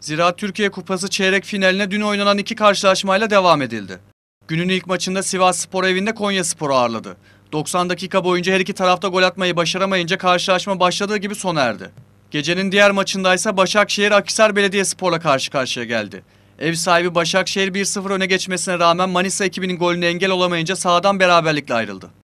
Zira Türkiye Kupası çeyrek finaline dün oynanan iki karşılaşmayla devam edildi. Günün ilk maçında Sivas Spor evinde Konya Spor'u ağırladı. 90 dakika boyunca her iki tarafta gol atmayı başaramayınca karşılaşma başladığı gibi sona erdi. Gecenin diğer maçında ise Başakşehir Akhisar Belediyespor'la karşı karşıya geldi. Ev sahibi Başakşehir 1-0 öne geçmesine rağmen Manisa ekibinin golüne engel olamayınca sahadan beraberlikle ayrıldı.